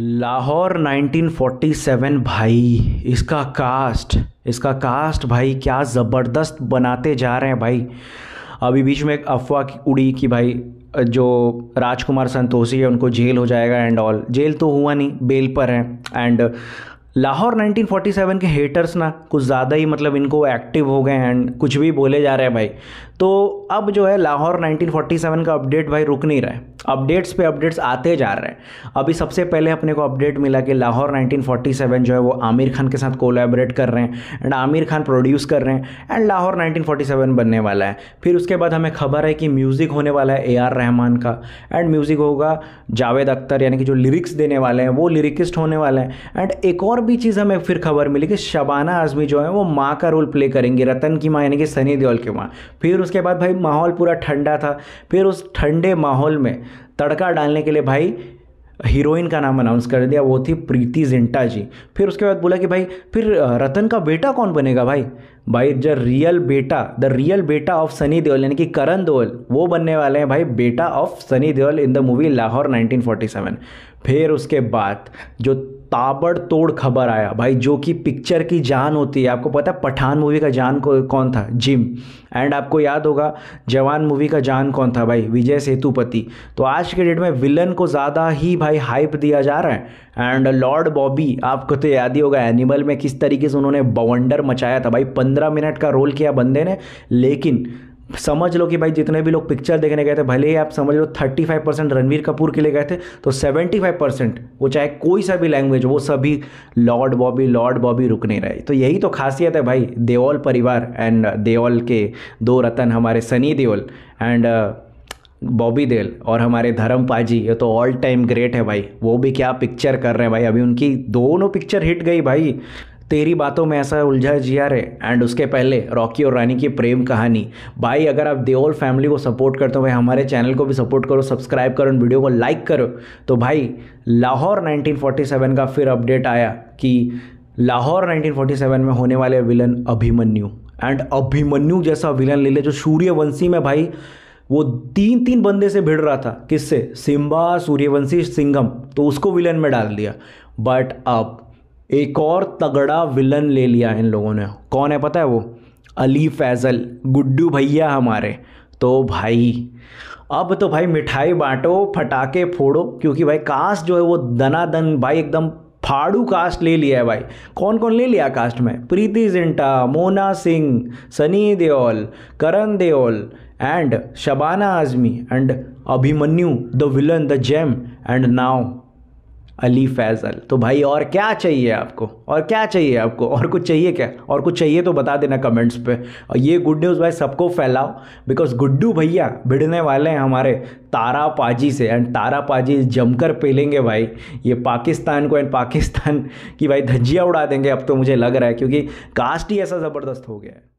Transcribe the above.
लाहौर 1947 भाई इसका कास्ट इसका कास्ट भाई क्या ज़बरदस्त बनाते जा रहे हैं भाई अभी बीच में एक अफवाह उड़ी कि भाई जो राजकुमार संतोषी है उनको जेल हो जाएगा एंड ऑल जेल तो हुआ नहीं बेल पर है एंड लाहौर 1947 के हेटर्स ना कुछ ज़्यादा ही मतलब इनको एक्टिव हो गए एंड कुछ भी बोले जा रहे हैं भाई तो अब जो है लाहौर 1947 का अपडेट भाई रुक नहीं रहा है अपडेट्स पे अपडेट्स आते जा रहे हैं अभी सबसे पहले अपने को अपडेट मिला कि लाहौर 1947 जो है वो आमिर खान के साथ कोलैबोरेट कर रहे हैं एंड आमिर खान प्रोड्यूस कर रहे हैं एंड लाहौर 1947 बनने वाला है फिर उसके बाद हमें खबर है कि म्यूज़िक होने वाला है ए आर रहमान का एंड म्यूज़िक होगा जावेद अख्तर यानी कि जो लिरिक्स देने वाले हैं वो लिरिकिस्ट होने वाला है एंड एक और भी चीज़ हमें फिर खबर मिली कि शबाना आजमी जो है वो माँ का रोल प्ले करेंगी रतन की माँ यानी कि सनी देओल की माँ फिर उसके बाद भाई माहौल पूरा ठंडा था फिर उस ठंडे माहौल में तड़का डालने के लिए भाई हीरोइन का नाम अनाउंस कर दिया वो थी प्रीति जिंटा जी फिर उसके बाद बोला कि भाई फिर रतन का बेटा कौन बनेगा भाई भाई जो रियल बेटा द रियल बेटा ऑफ सनी देओल यानी कि करण देओल वो बनने वाले हैं भाई बेटा of Sunny Deol in the movie Lahore 1947 फिर उसके बाद जो ताबड़तोड़ खबर आया भाई जो कि पिक्चर की जान होती है आपको पता है पठान मूवी का जान को कौन था जिम एंड आपको याद होगा जवान मूवी का जान कौन था भाई विजय सेतुपति तो आज के डेट में विलन को ज़्यादा ही भाई हाइप दिया जा रहा है एंड लॉर्ड बॉबी आपको तो याद ही होगा एनिमल में किस तरीके से उन्होंने बवंडर मचाया था भाई पंद्रह मिनट का रोल किया बंदे ने लेकिन समझ लो कि भाई जितने भी लोग पिक्चर देखने गए थे भले ही आप समझ लो 35 परसेंट रणवीर कपूर के लिए गए थे तो 75 परसेंट वो चाहे कोई सा भी लैंग्वेज वो सभी लॉर्ड बॉबी लॉर्ड बॉबी रुक नहीं रहे तो यही तो खासियत है भाई देओल परिवार एंड देओल के दो रतन हमारे सनी देओल एंड बॉबी देल और हमारे धर्म पाजी ये तो ऑल टाइम ग्रेट है भाई वो भी क्या पिक्चर कर रहे हैं भाई अभी उनकी दोनों पिक्चर हिट गई भाई तेरी बातों में ऐसा उलझा जिया रे एंड उसके पहले रॉकी और रानी की प्रेम कहानी भाई अगर आप देओल फैमिली को सपोर्ट करते हो भाई हमारे चैनल को भी सपोर्ट करो सब्सक्राइब करो वीडियो को लाइक करो तो भाई लाहौर 1947 का फिर अपडेट आया कि लाहौर 1947 में होने वाले विलन अभिमन्यु एंड अभिमन्यु जैसा विलन ले ले जो सूर्यवंशी में भाई वो तीन तीन बंदे से भिड़ रहा था किससे सिम्बा सूर्यवंशी सिंघम तो उसको विलन में डाल दिया बट अब एक और तगड़ा विलन ले लिया इन लोगों ने कौन है पता है वो अली फैज़ल गुड्डू भैया हमारे तो भाई अब तो भाई मिठाई बांटो फटाके फोड़ो क्योंकि भाई कास्ट जो है वो दनादन भाई एकदम फाड़ू कास्ट ले लिया है भाई कौन कौन ले लिया कास्ट में Preity Zinta Mona Singh Sunny Deol Karan Deol and Shabana Azmi and Abhimanyu the villain the gem and now Ali Fazal तो भाई और क्या चाहिए आपको और क्या चाहिए आपको और कुछ चाहिए क्या और कुछ चाहिए तो बता देना कमेंट्स पे और ये गुड न्यूज़ भाई सबको फैलाओ बिकॉज गुड्डू भैया भिड़ने वाले हैं हमारे तारा पाजी से एंड तारा पाजी जमकर पेलेंगे भाई ये पाकिस्तान को एंड पाकिस्तान की भाई धज्जियाँ उड़ा देंगे अब तो मुझे लग रहा है क्योंकि कास्ट ही ऐसा ज़बरदस्त हो गया है